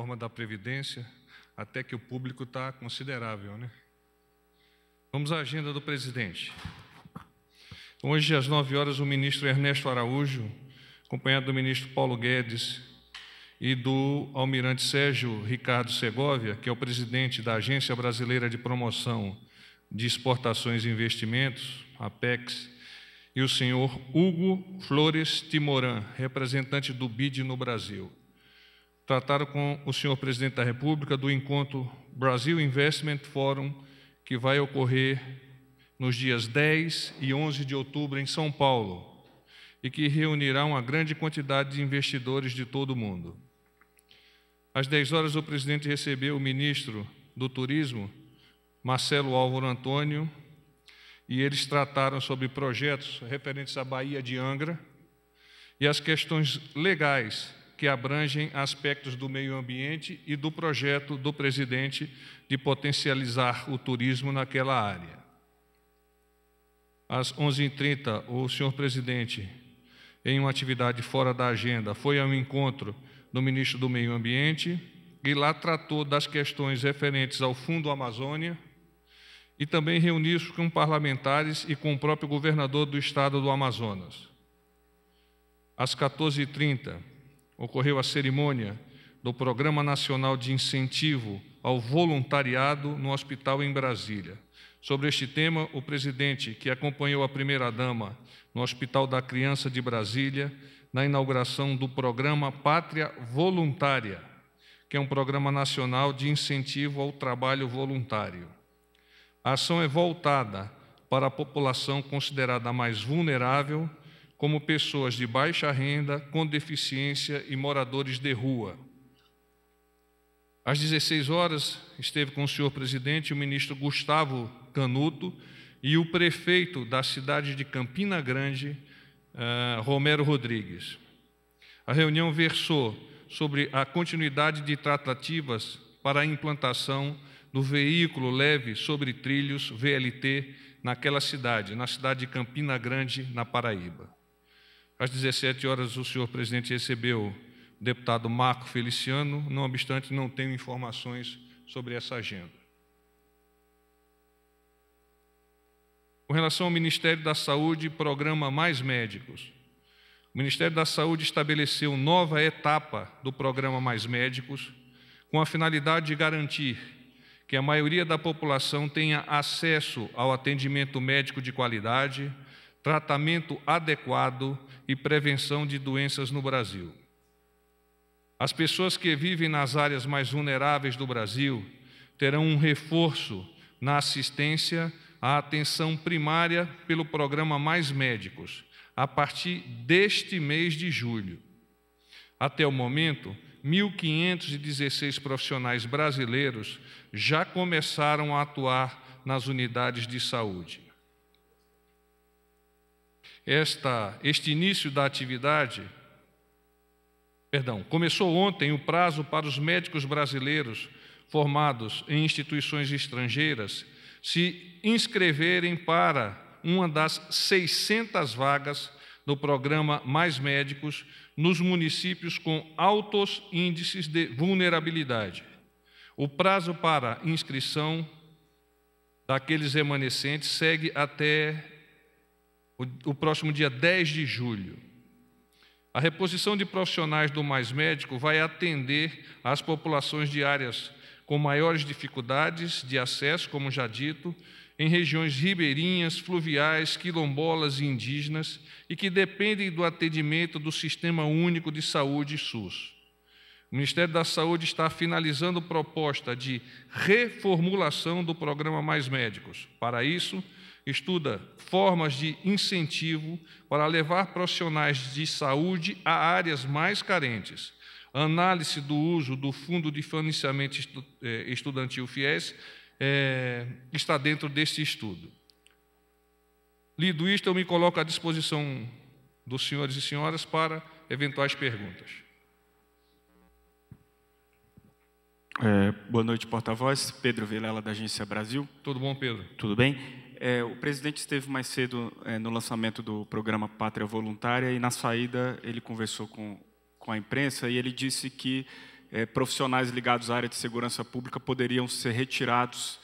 reforma da Previdência, até que o público está considerável, né? Vamos à agenda do presidente. Hoje, às 9 horas, o ministro Ernesto Araújo, acompanhado do ministro Paulo Guedes e do almirante Sérgio Ricardo Segovia, que é o presidente da Agência Brasileira de Promoção de Exportações e Investimentos, APEX, e o senhor Hugo Flores Timorã, representante do BID no Brasil trataram com o senhor presidente da República do encontro Brasil Investment Forum, que vai ocorrer nos dias 10 e 11 de outubro em São Paulo e que reunirá uma grande quantidade de investidores de todo o mundo. Às 10 horas, o presidente recebeu o ministro do Turismo, Marcelo Álvaro Antônio, e eles trataram sobre projetos referentes à Bahia de Angra e as questões legais que abrangem aspectos do meio ambiente e do projeto do presidente de potencializar o turismo naquela área. Às 11h30, o senhor presidente, em uma atividade fora da agenda, foi ao encontro do ministro do Meio Ambiente e lá tratou das questões referentes ao Fundo Amazônia e também reuniu-se com parlamentares e com o próprio governador do estado do Amazonas. Às 14h30, ocorreu a cerimônia do Programa Nacional de Incentivo ao Voluntariado no Hospital em Brasília. Sobre este tema, o presidente, que acompanhou a primeira-dama no Hospital da Criança de Brasília, na inauguração do programa Pátria Voluntária, que é um programa nacional de incentivo ao trabalho voluntário. A ação é voltada para a população considerada mais vulnerável como pessoas de baixa renda, com deficiência e moradores de rua. Às 16 horas, esteve com o senhor presidente o ministro Gustavo Canuto e o prefeito da cidade de Campina Grande, uh, Romero Rodrigues. A reunião versou sobre a continuidade de tratativas para a implantação do veículo leve sobre trilhos VLT naquela cidade, na cidade de Campina Grande, na Paraíba. Às 17 horas, o senhor presidente recebeu o deputado Marco Feliciano, não obstante, não tenho informações sobre essa agenda. Com relação ao Ministério da Saúde, programa Mais Médicos. O Ministério da Saúde estabeleceu nova etapa do programa Mais Médicos, com a finalidade de garantir que a maioria da população tenha acesso ao atendimento médico de qualidade tratamento adequado e prevenção de doenças no Brasil. As pessoas que vivem nas áreas mais vulneráveis do Brasil terão um reforço na assistência à atenção primária pelo programa Mais Médicos, a partir deste mês de julho. Até o momento, 1.516 profissionais brasileiros já começaram a atuar nas unidades de saúde esta, este início da atividade. Perdão, começou ontem o prazo para os médicos brasileiros formados em instituições estrangeiras se inscreverem para uma das 600 vagas do programa Mais Médicos nos municípios com altos índices de vulnerabilidade. O prazo para inscrição daqueles remanescentes segue até o, próximo dia 10 de julho. A reposição de profissionais do Mais Médico vai atender às populações de áreas com maiores dificuldades de acesso, como já dito, em regiões ribeirinhas, fluviais, quilombolas e indígenas e que dependem do atendimento do Sistema Único de Saúde SUS. O Ministério da Saúde está finalizando proposta de reformulação do programa Mais Médicos. Para isso, estuda formas de incentivo para levar profissionais de saúde a áreas mais carentes. Análise do uso do Fundo de Financiamento eh, Estudantil FIES é, está dentro deste estudo. Lido isto, eu me coloco à disposição dos senhores e senhoras para eventuais perguntas. É, boa noite, porta-voz. Pedro Vilela, da Agência Brasil. Tudo bom, Pedro? Tudo bem. É, o presidente esteve mais cedo é, no lançamento do programa Pátria Voluntária e, na saída, ele conversou com, com a imprensa e ele disse que é, profissionais ligados à área de segurança pública poderiam ser retirados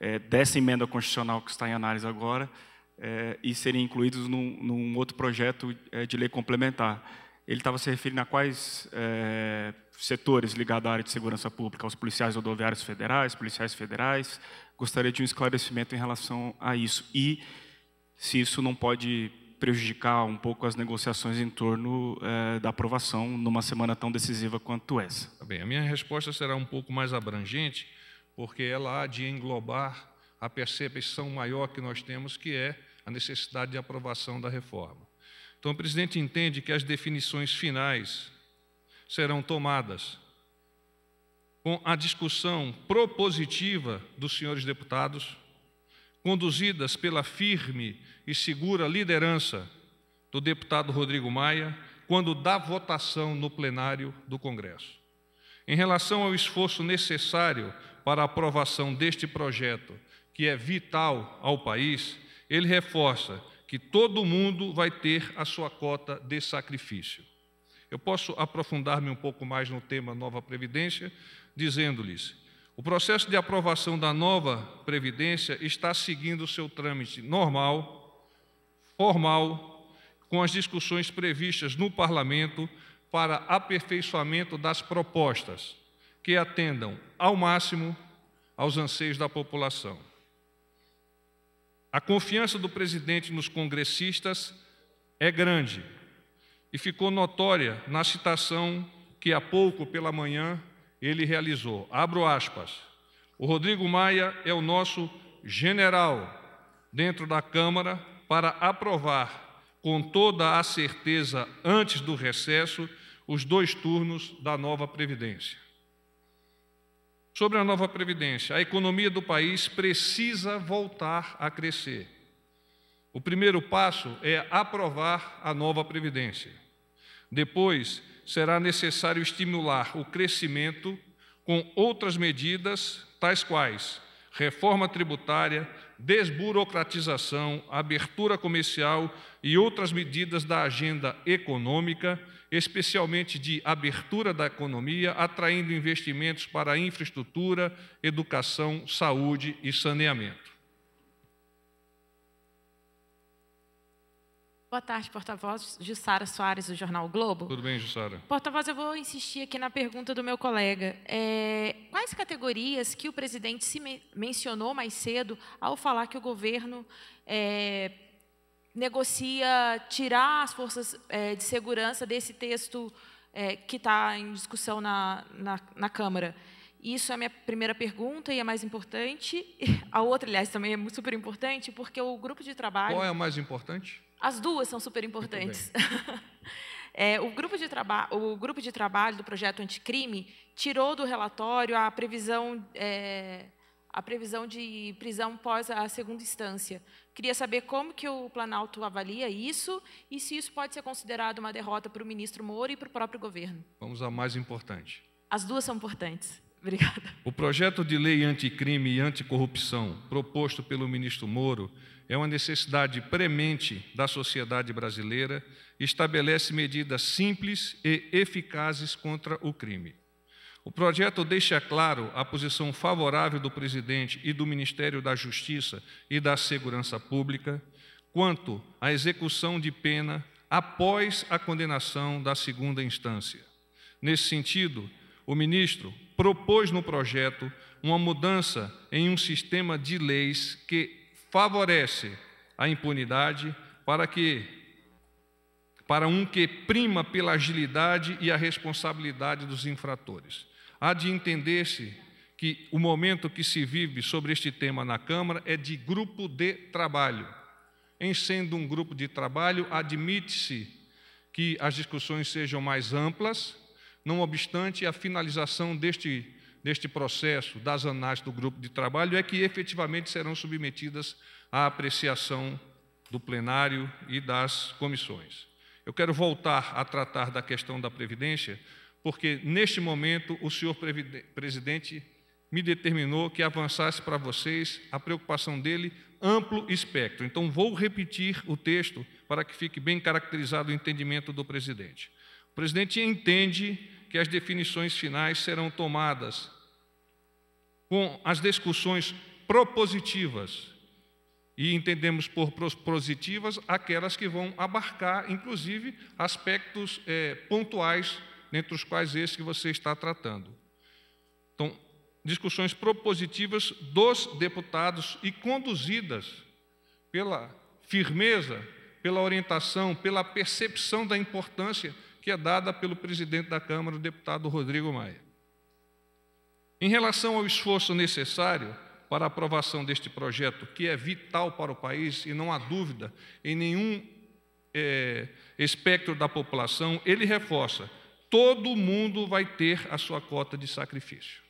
é, dessa emenda constitucional que está em análise agora é, e serem incluídos num, num outro projeto é, de lei complementar ele estava se referindo a quais é, setores ligados à área de segurança pública, aos policiais rodoviários federais, policiais federais. Gostaria de um esclarecimento em relação a isso. E se isso não pode prejudicar um pouco as negociações em torno é, da aprovação numa semana tão decisiva quanto essa. Tá bem, a minha resposta será um pouco mais abrangente, porque ela há de englobar a percepção maior que nós temos, que é a necessidade de aprovação da reforma. Então, o presidente entende que as definições finais serão tomadas com a discussão propositiva dos senhores deputados, conduzidas pela firme e segura liderança do deputado Rodrigo Maia, quando dá votação no plenário do Congresso. Em relação ao esforço necessário para a aprovação deste projeto, que é vital ao país, ele reforça que todo mundo vai ter a sua cota de sacrifício. Eu posso aprofundar-me um pouco mais no tema nova previdência, dizendo-lhes: o processo de aprovação da nova previdência está seguindo o seu trâmite normal, formal, com as discussões previstas no parlamento para aperfeiçoamento das propostas que atendam ao máximo aos anseios da população. A confiança do presidente nos congressistas é grande e ficou notória na citação que há pouco pela manhã ele realizou. Abro aspas. O Rodrigo Maia é o nosso general dentro da Câmara para aprovar com toda a certeza antes do recesso os dois turnos da nova previdência. Sobre a nova Previdência, a economia do país precisa voltar a crescer. O primeiro passo é aprovar a nova Previdência. Depois, será necessário estimular o crescimento com outras medidas, tais quais reforma tributária, desburocratização, abertura comercial e outras medidas da agenda econômica, especialmente de abertura da economia, atraindo investimentos para infraestrutura, educação, saúde e saneamento. Boa tarde, porta-voz. Jussara Soares, do Jornal o Globo. Tudo bem, Jussara? Porta-voz, eu vou insistir aqui na pergunta do meu colega. É, quais categorias que o presidente se mencionou mais cedo ao falar que o governo é, negocia tirar as forças é, de segurança desse texto é, que está em discussão na, na, na Câmara? Isso é a minha primeira pergunta e a é mais importante. A outra, aliás, também é super importante, porque o grupo de trabalho. Qual é a mais importante? As duas são super importantes. é, o, grupo de o grupo de trabalho do projeto anticrime tirou do relatório a previsão, é... a previsão de prisão pós a segunda instância. Queria saber como que o Planalto avalia isso e se isso pode ser considerado uma derrota para o ministro Moro e para o próprio governo. Vamos à mais importante. As duas são importantes. Obrigada. O projeto de lei anticrime e anticorrupção proposto pelo ministro Moro é uma necessidade premente da sociedade brasileira e estabelece medidas simples e eficazes contra o crime. O projeto deixa claro a posição favorável do presidente e do Ministério da Justiça e da Segurança Pública quanto à execução de pena após a condenação da segunda instância. Nesse sentido, o ministro propôs no projeto uma mudança em um sistema de leis que favorece a impunidade para que para um que prima pela agilidade e a responsabilidade dos infratores. Há de entender-se que o momento que se vive sobre este tema na Câmara é de grupo de trabalho. Em sendo um grupo de trabalho, admite-se que as discussões sejam mais amplas, não obstante, a finalização deste, deste processo das análises do grupo de trabalho é que efetivamente serão submetidas à apreciação do plenário e das comissões. Eu quero voltar a tratar da questão da Previdência, porque neste momento o senhor presidente me determinou que avançasse para vocês a preocupação dele amplo espectro. Então vou repetir o texto para que fique bem caracterizado o entendimento do presidente. O presidente entende que as definições finais serão tomadas com as discussões propositivas. E entendemos por propositivas aquelas que vão abarcar, inclusive, aspectos é, pontuais, dentre os quais esse que você está tratando. Então, discussões propositivas dos deputados e conduzidas pela firmeza, pela orientação, pela percepção da importância que é dada pelo presidente da Câmara, o deputado Rodrigo Maia. Em relação ao esforço necessário para a aprovação deste projeto, que é vital para o país e não há dúvida em nenhum é, espectro da população, ele reforça: todo mundo vai ter a sua cota de sacrifício.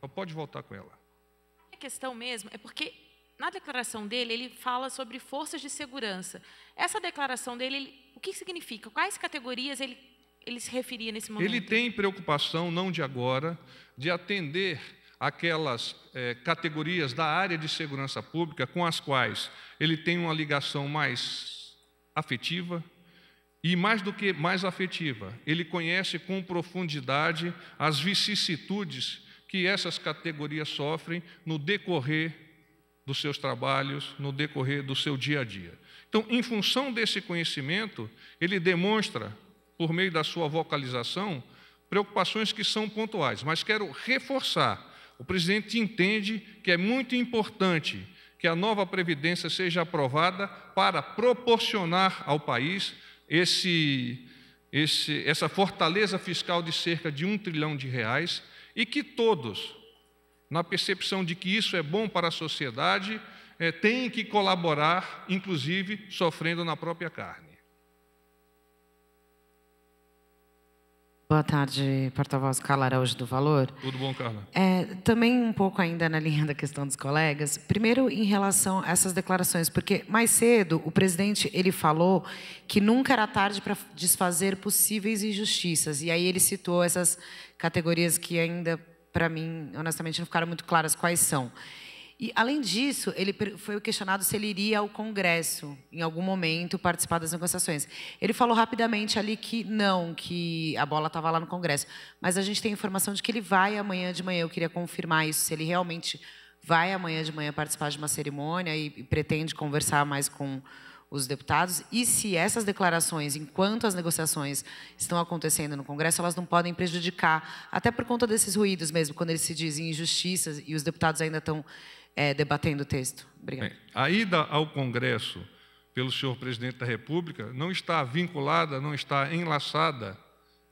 Só pode voltar com ela. A é questão mesmo é porque na declaração dele, ele fala sobre forças de segurança. Essa declaração dele, ele, o que significa? Quais categorias ele, ele se referia nesse momento? Ele tem preocupação, não de agora, de atender aquelas é, categorias da área de segurança pública com as quais ele tem uma ligação mais afetiva, e mais do que mais afetiva, ele conhece com profundidade as vicissitudes que essas categorias sofrem no decorrer dos seus trabalhos, no decorrer do seu dia a dia. Então, em função desse conhecimento, ele demonstra, por meio da sua vocalização, preocupações que são pontuais. Mas quero reforçar: o presidente entende que é muito importante que a nova Previdência seja aprovada para proporcionar ao país esse, esse, essa fortaleza fiscal de cerca de um trilhão de reais e que todos, na percepção de que isso é bom para a sociedade, é, têm que colaborar, inclusive sofrendo na própria carne. Boa tarde, porta-voz Carla Araújo do Valor. Tudo bom, Carla? É, também um pouco ainda na linha da questão dos colegas. Primeiro, em relação a essas declarações, porque mais cedo o presidente ele falou que nunca era tarde para desfazer possíveis injustiças. E aí ele citou essas categorias que ainda para mim, honestamente, não ficaram muito claras quais são. E, além disso, ele foi questionado se ele iria ao Congresso, em algum momento, participar das negociações. Ele falou rapidamente ali que não, que a bola estava lá no Congresso. Mas a gente tem informação de que ele vai amanhã de manhã. Eu queria confirmar isso, se ele realmente vai amanhã de manhã participar de uma cerimônia e, e pretende conversar mais com os deputados, e se essas declarações, enquanto as negociações estão acontecendo no Congresso, elas não podem prejudicar, até por conta desses ruídos mesmo, quando eles se dizem injustiças e os deputados ainda estão é, debatendo o texto. Obrigada. Bem, a ida ao Congresso pelo senhor presidente da República não está vinculada, não está enlaçada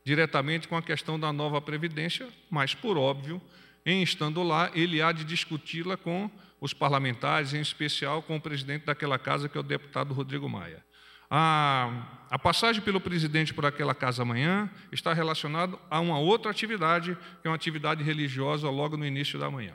diretamente com a questão da nova Previdência, mas, por óbvio, em estando lá, ele há de discuti-la com os parlamentares, em especial com o presidente daquela casa, que é o deputado Rodrigo Maia. A, a passagem pelo presidente por aquela casa amanhã está relacionada a uma outra atividade, que é uma atividade religiosa logo no início da manhã.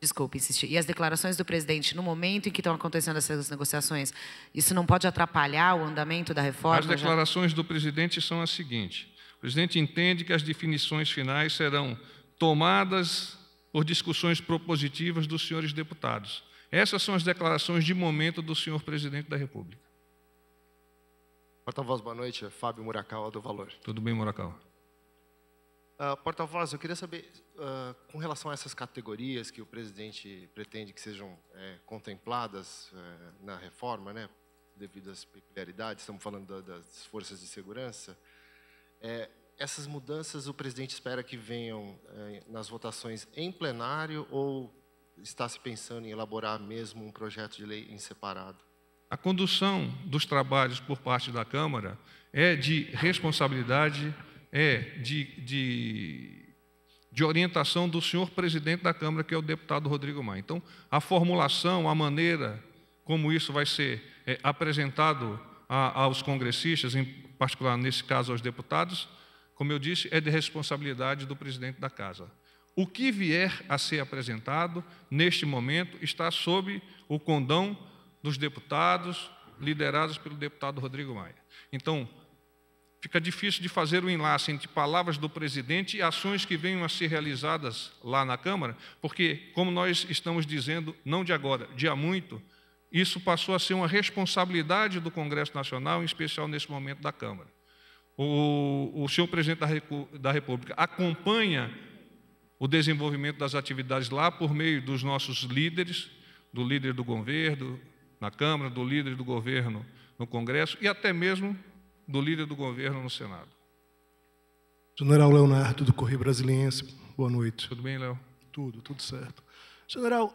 Desculpe insistir. E as declarações do presidente, no momento em que estão acontecendo essas negociações, isso não pode atrapalhar o andamento da reforma? As declarações já? do presidente são as seguintes. O presidente entende que as definições finais serão tomadas por discussões propositivas dos senhores deputados. Essas são as declarações de momento do senhor presidente da República. Porta-voz, boa noite. Fábio Muracal, do Valor. Tudo bem, Muracal? Uh, ah, Porta-voz, eu queria saber, uh, com relação a essas categorias que o presidente pretende que sejam é, contempladas é, na reforma, né, devido às peculiaridades, estamos falando da, das forças de segurança, é, essas mudanças o presidente espera que venham é, nas votações em plenário ou está se pensando em elaborar mesmo um projeto de lei em separado? A condução dos trabalhos por parte da Câmara é de responsabilidade, é de, de, de orientação do senhor presidente da Câmara, que é o deputado Rodrigo Maia. Então, a formulação, a maneira como isso vai ser é, apresentado a, aos congressistas, em particular nesse caso aos deputados, como eu disse, é de responsabilidade do presidente da casa. O que vier a ser apresentado neste momento está sob o condão dos deputados, liderados pelo deputado Rodrigo Maia. Então, fica difícil de fazer o um enlace entre palavras do presidente e ações que venham a ser realizadas lá na Câmara, porque, como nós estamos dizendo, não de agora, de há muito, isso passou a ser uma responsabilidade do Congresso Nacional, em especial nesse momento da Câmara. O, o senhor presidente da, da República acompanha o desenvolvimento das atividades lá por meio dos nossos líderes, do líder do governo na Câmara, do líder do governo no Congresso e até mesmo do líder do governo no Senado. General Leonardo, do Correio Brasiliense, boa noite. Tudo bem, Léo? Tudo, tudo certo. General,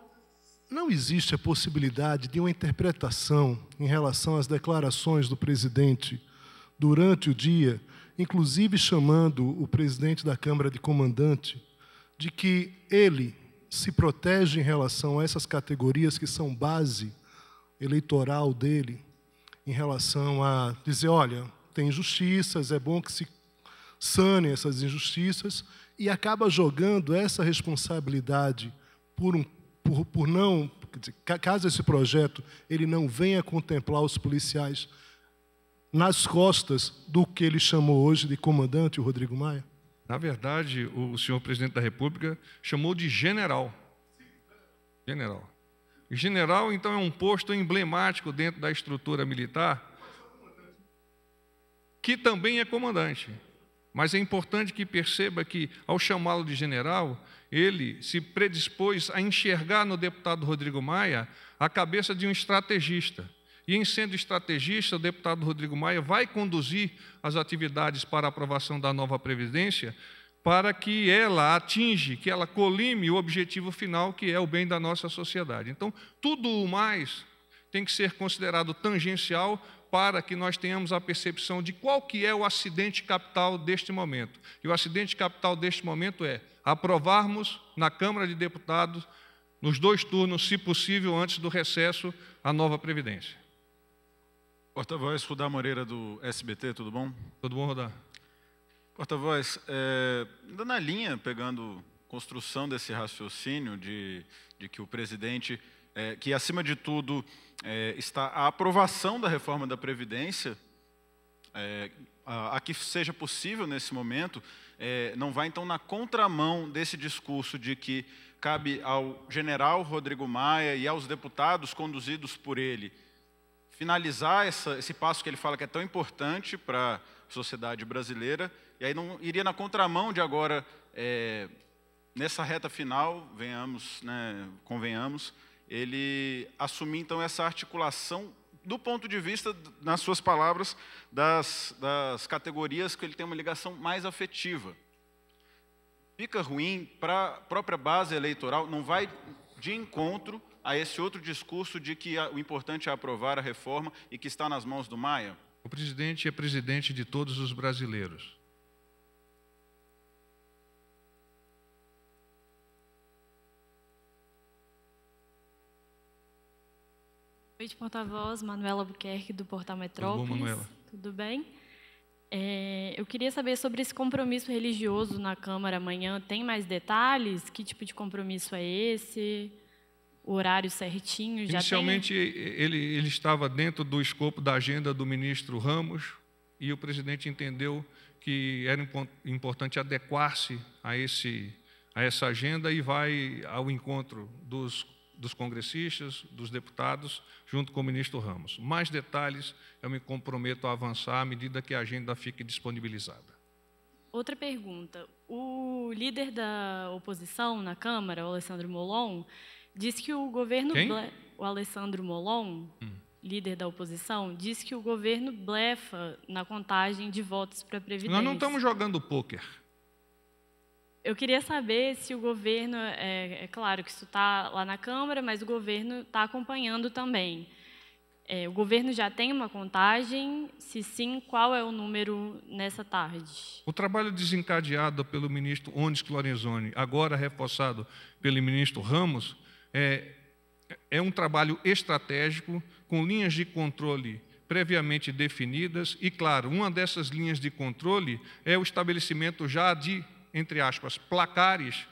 não existe a possibilidade de uma interpretação em relação às declarações do presidente durante o dia, inclusive chamando o presidente da Câmara de comandante, de que ele se protege em relação a essas categorias que são base eleitoral dele, em relação a dizer: olha, tem injustiças, é bom que se sane essas injustiças, e acaba jogando essa responsabilidade por um por, por não, caso esse projeto ele não venha contemplar os policiais nas costas do que ele chamou hoje de comandante, o Rodrigo Maia? Na verdade, o senhor presidente da República chamou de general. General. General, então, é um posto emblemático dentro da estrutura militar que também é comandante. Mas é importante que perceba que, ao chamá-lo de general, ele se predispôs a enxergar no deputado Rodrigo Maia a cabeça de um estrategista. E, em sendo estrategista, o deputado Rodrigo Maia vai conduzir as atividades para a aprovação da nova Previdência para que ela atinge, que ela colime o objetivo final, que é o bem da nossa sociedade. Então, tudo o mais tem que ser considerado tangencial para que nós tenhamos a percepção de qual que é o acidente capital deste momento. E o acidente capital deste momento é aprovarmos na Câmara de Deputados, nos dois turnos, se possível, antes do recesso, a nova Previdência. Porta-voz Rudá Moreira, do SBT, tudo bom? Tudo bom, Rudá. Porta-voz, é, na linha, pegando construção desse raciocínio de, de que o presidente é, que acima de tudo é, está a aprovação da reforma da Previdência, é, a, a, que seja possível nesse momento, é, não vai então na contramão desse discurso de que cabe ao general Rodrigo Maia e aos deputados conduzidos por ele finalizar essa, esse passo que ele fala que é tão importante para a sociedade brasileira, e aí não iria na contramão de agora, é, nessa reta final, venhamos, né, convenhamos, ele assumir então essa articulação do ponto de vista, nas suas palavras, das, das categorias que ele tem uma ligação mais afetiva. Fica ruim para a própria base eleitoral, não vai de encontro a esse outro discurso de que o importante é aprovar a reforma e que está nas mãos do Maia? O presidente é presidente de todos os brasileiros. Rede porta-voz, Manuela Buquerque, do Portal Metrópolis. Tudo bom, Manuela? Tudo bem? É, eu queria saber sobre esse compromisso religioso na Câmara amanhã. Tem mais detalhes? Que tipo de compromisso é esse? O horário certinho? Inicialmente, ele, ele estava dentro do escopo da agenda do ministro Ramos e o presidente entendeu que era importante adequar-se a, esse, a essa agenda e vai ao encontro dos dos congressistas, dos deputados, junto com o ministro Ramos. Mais detalhes eu me comprometo a avançar à medida que a agenda fique disponibilizada. Outra pergunta. O líder da oposição na Câmara, o Alessandro Molon, disse que o governo. Quem? Ble... O Alessandro Molon, hum. líder da oposição, disse que o governo blefa na contagem de votos para a Previdência. Nós não estamos jogando pôquer. Eu queria saber se o governo, é, é claro que isso está lá na Câmara, mas o governo está acompanhando também. É, o governo já tem uma contagem? Se sim, qual é o número nessa tarde? O trabalho desencadeado pelo ministro Onis Clorenzoni, agora reforçado pelo ministro Ramos, é, é um trabalho estratégico com linhas de controle previamente definidas e, claro, uma dessas linhas de controle é o estabelecimento já de entre aspas, placares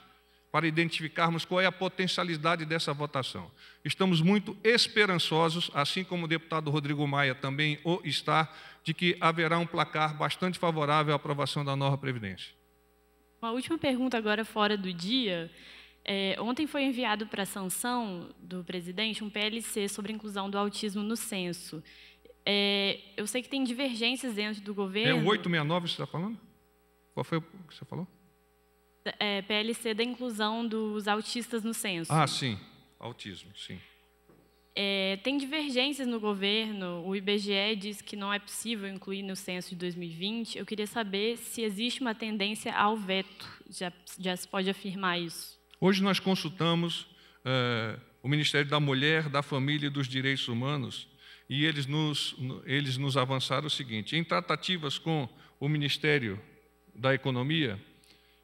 para identificarmos qual é a potencialidade dessa votação. Estamos muito esperançosos, assim como o deputado Rodrigo Maia também o está, de que haverá um placar bastante favorável à aprovação da nova Previdência. Uma última pergunta agora fora do dia. É, ontem foi enviado para a sanção do presidente um PLC sobre inclusão do autismo no censo. É, eu sei que tem divergências dentro do é governo. É o 869 que você está falando? Qual foi o que você falou? é, PLC da inclusão dos autistas no censo. Ah, sim, autismo, sim. É, tem divergências no governo. O IBGE diz que não é possível incluir no censo de 2020. Eu queria saber se existe uma tendência ao veto. Já, já se pode afirmar isso? Hoje nós consultamos é, o Ministério da Mulher, da Família e dos Direitos Humanos e eles nos, eles nos avançaram o seguinte: em tratativas com o Ministério da Economia,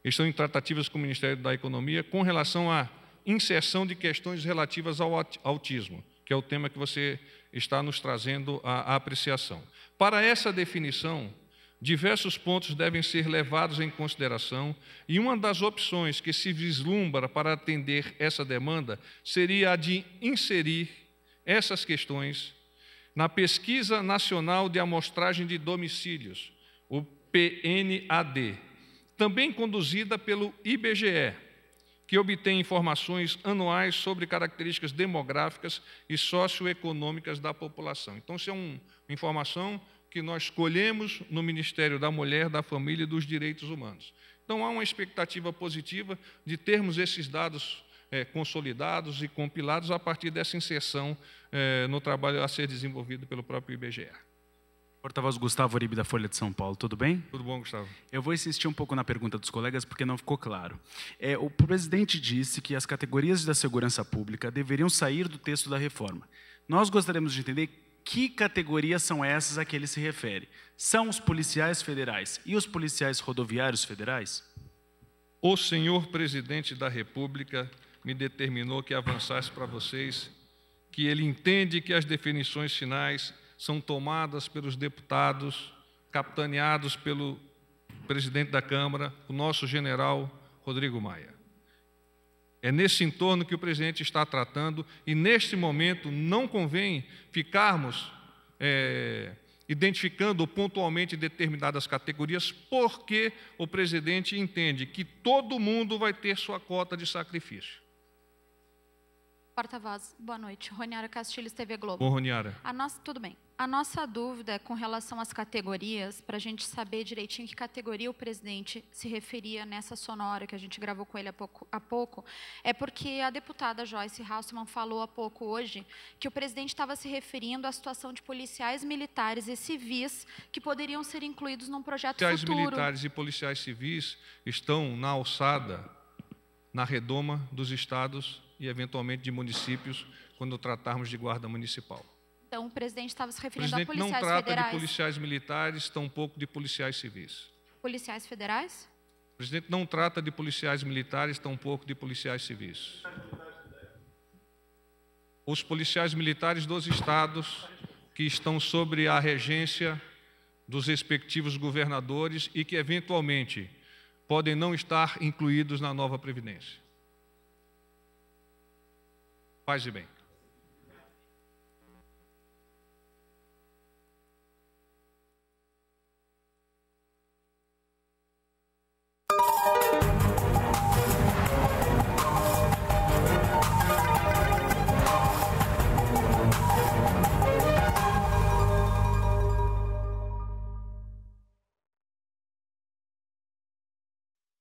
estão em tratativas com o Ministério da Economia com relação à inserção de questões relativas ao autismo, que é o tema que você está nos trazendo à apreciação. Para essa definição, diversos pontos devem ser levados em consideração, e uma das opções que se vislumbra para atender essa demanda seria a de inserir essas questões na Pesquisa Nacional de Amostragem de Domicílios, o PNAD, também conduzida pelo IBGE, que obtém informações anuais sobre características demográficas e socioeconômicas da população. Então, isso é uma informação que nós colhemos no Ministério da Mulher, da Família e dos Direitos Humanos. Então, há uma expectativa positiva de termos esses dados é, consolidados e compilados a partir dessa inserção é, no trabalho a ser desenvolvido pelo próprio IBGE. Porta-voz Gustavo Oribe da Folha de São Paulo, tudo bem? Tudo bom, Gustavo. Eu vou insistir um pouco na pergunta dos colegas porque não ficou claro. É, o presidente disse que as categorias da segurança pública deveriam sair do texto da reforma. Nós gostaríamos de entender que categorias são essas a que ele se refere. São os policiais federais e os policiais rodoviários federais? O senhor presidente da República me determinou que avançasse para vocês que ele entende que as definições finais são tomadas pelos deputados, capitaneados pelo presidente da Câmara, o nosso general Rodrigo Maia. É nesse entorno que o presidente está tratando e, neste momento, não convém ficarmos é, identificando pontualmente determinadas categorias, porque o presidente entende que todo mundo vai ter sua cota de sacrifício. Porta-voz, boa noite. Roniara Castilhos, TV Globo. Bom, Roniara. A nossa, tudo bem. A nossa dúvida é com relação às categorias, para a gente saber direitinho que categoria o presidente se referia nessa sonora que a gente gravou com ele há pouco, há pouco é porque a deputada Joyce Hausman falou há pouco hoje que o presidente estava se referindo à situação de policiais militares e civis que poderiam ser incluídos num projeto policiais futuro. Policiais militares e policiais civis estão na alçada, na redoma dos estados e, eventualmente, de municípios, quando tratarmos de guarda municipal. Então, o presidente estava se referindo a policiais federais. não trata federais. de policiais militares, tampouco de policiais civis. Policiais federais? O presidente não trata de policiais militares, tampouco de policiais civis. Os policiais militares dos estados que estão sobre a regência dos respectivos governadores e que, eventualmente, podem não estar incluídos na nova Previdência. Paz e bem.